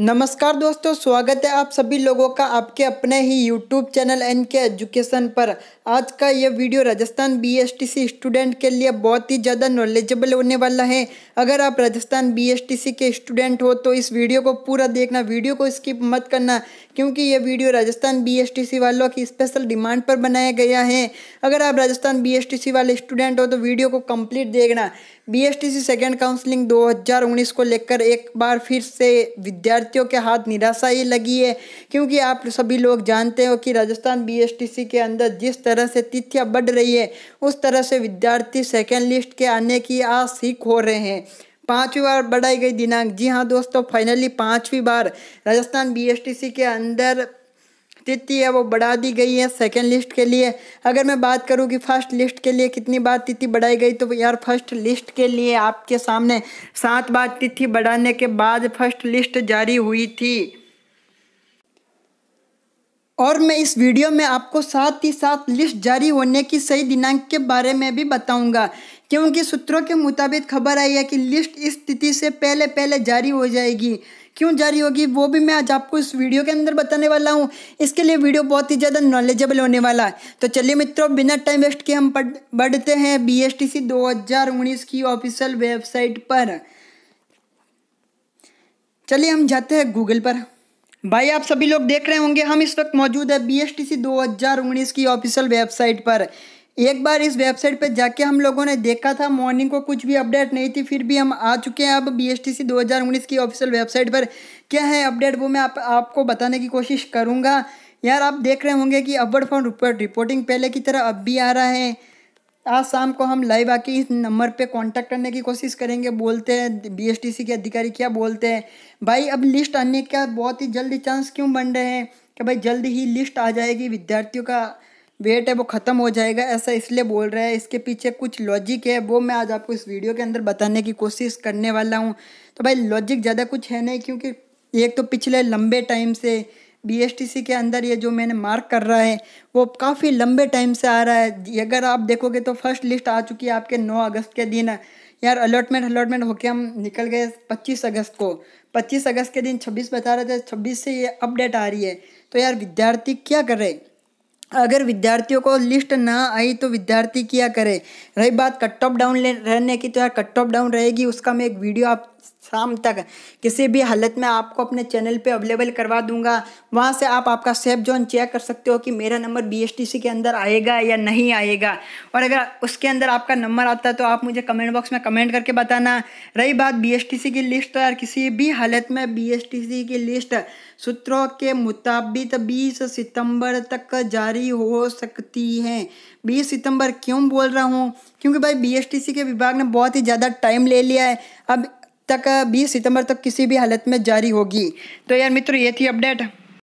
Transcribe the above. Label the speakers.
Speaker 1: नमस्कार दोस्तों स्वागत है आप सभी लोगों का आपके अपने ही YouTube channel N K education पर आज का यह वीडियो राजस्थान बीएसटीसी स्टूडेंट के लिए बहुत ही ज़्यादा नॉलेजेबल होने वाला है अगर आप राजस्थान बीएसटीसी के स्टूडेंट हो तो इस वीडियो को पूरा देखना वीडियो को स्किप मत करना क्योंकि यह वीडियो राजस्थान बी वालों की स्पेशल डिमांड पर बनाया गया है अगर आप राजस्थान बी वाले स्टूडेंट हो तो वीडियो को कम्प्लीट देखना बी एस सेकेंड काउंसलिंग दो को लेकर एक बार फिर से विद्यार्थी अभ्यर्थियों के हाथ निराशा ही लगी है क्योंकि आप सभी लोग जानते हो कि राजस्थान बी के अंदर जिस तरह से तिथियाँ बढ़ रही है उस तरह से विद्यार्थी सेकेंड लिस्ट के आने की आस ही खो रहे हैं पाँचवीं बार बढ़ाई गई दिनांक जी हाँ दोस्तों फाइनली पाँचवीं बार राजस्थान बीएसटीसी के अंदर तिथि है वो बढ़ा दी गई है सेकेंड लिस्ट के लिए अगर मैं बात करूँ कि फर्स्ट लिस्ट के लिए कितनी बार तिथि बढ़ाई गई तो यार फर्स्ट लिस्ट के लिए आपके सामने सात बार तिथि बढ़ाने के बाद फर्स्ट लिस्ट जारी हुई थी और मैं इस वीडियो में आपको साथ ही साथ लिस्ट जारी होने की सही दिनांक के बारे में भी बताऊंगा क्योंकि सूत्रों के मुताबिक खबर आई है कि लिस्ट इस तिथि से पहले पहले जारी हो जाएगी क्यों जारी होगी वो भी मैं आज आपको इस वीडियो के अंदर बताने वाला हूँ इसके लिए वीडियो बहुत ही ज़्यादा नॉलेजेबल होने वाला है तो चलिए मित्रों बिना टाइम वेस्ट के हम बढ़ते हैं बी एस टी सी दो हज़ार उन्नीस की ऑफिशियल वेबसाइट पर चलिए हम जाते हैं गूगल पर भाई आप सभी लोग देख रहे होंगे हम इस वक्त मौजूद है बी एस टी सी दो हज़ार उन्नीस की ऑफिशियल वेबसाइट पर एक बार इस वेबसाइट पर जाके हम लोगों ने देखा था मॉर्निंग को कुछ भी अपडेट नहीं थी फिर भी हम आ चुके हैं अब बी एस टी सी दो हज़ार उन्नीस की ऑफिशियल वेबसाइट पर क्या है अपडेट वो मैं आप, आपको बताने की कोशिश करूँगा यार आप देख रहे होंगे कि अपवर्ड रिपोर्ट रिपोर्टिंग पहले की तरह अब भी आ रहा है आज शाम को हम लाइव आके इस नंबर पे कांटेक्ट करने की कोशिश करेंगे बोलते हैं बीएसटीसी के अधिकारी क्या बोलते हैं भाई अब लिस्ट आने का बहुत ही जल्दी चांस क्यों बन रहे हैं कि भाई जल्द ही लिस्ट आ जाएगी विद्यार्थियों का वेट है वो ख़त्म हो जाएगा ऐसा इसलिए बोल रहा है इसके पीछे कुछ लॉजिक है वो मैं आज आपको इस वीडियो के अंदर बताने की कोशिश करने वाला हूँ तो भाई लॉजिक ज़्यादा कुछ है नहीं क्योंकि एक तो पिछले लंबे टाइम से बी के अंदर ये जो मैंने मार्क कर रहा है वो काफ़ी लंबे टाइम से आ रहा है अगर आप देखोगे तो फर्स्ट लिस्ट आ चुकी है आपके 9 अगस्त के दिन यार अलॉटमेंट अलॉटमेंट होके हम निकल गए 25 अगस्त को 25 अगस्त के दिन 26 बता रहे थे 26 से ये अपडेट आ रही है तो यार विद्यार्थी क्या कर रहे अगर विद्यार्थियों को लिस्ट ना आई तो विद्यार्थी क्या करे रही बात कट ऑफ डाउन रहने की तो यार कट ऑफ डाउन रहेगी उसका मैं एक वीडियो आप शाम तक किसी भी हालत में आपको अपने चैनल पे अवेलेबल करवा दूंगा वहाँ से आप आपका सेफ जोन चेक कर सकते हो कि मेरा नंबर बीएसटीसी के अंदर आएगा या नहीं आएगा और अगर उसके अंदर आपका नंबर आता है तो आप मुझे कमेंट बॉक्स में कमेंट करके बताना रही बात बीएसटीसी की लिस्ट तो यार किसी भी हालत में बी की लिस्ट सूत्रों के मुताबिक बीस सितंबर तक जारी हो सकती है बीस सितंबर क्यों बोल रहा हूँ क्योंकि भाई बीएसटीसी के विभाग ने बहुत ही ज़्यादा टाइम ले लिया है अब तक 20 सितंबर तक किसी भी हालत में जारी होगी तो यार मित्रों ये थी अपडेट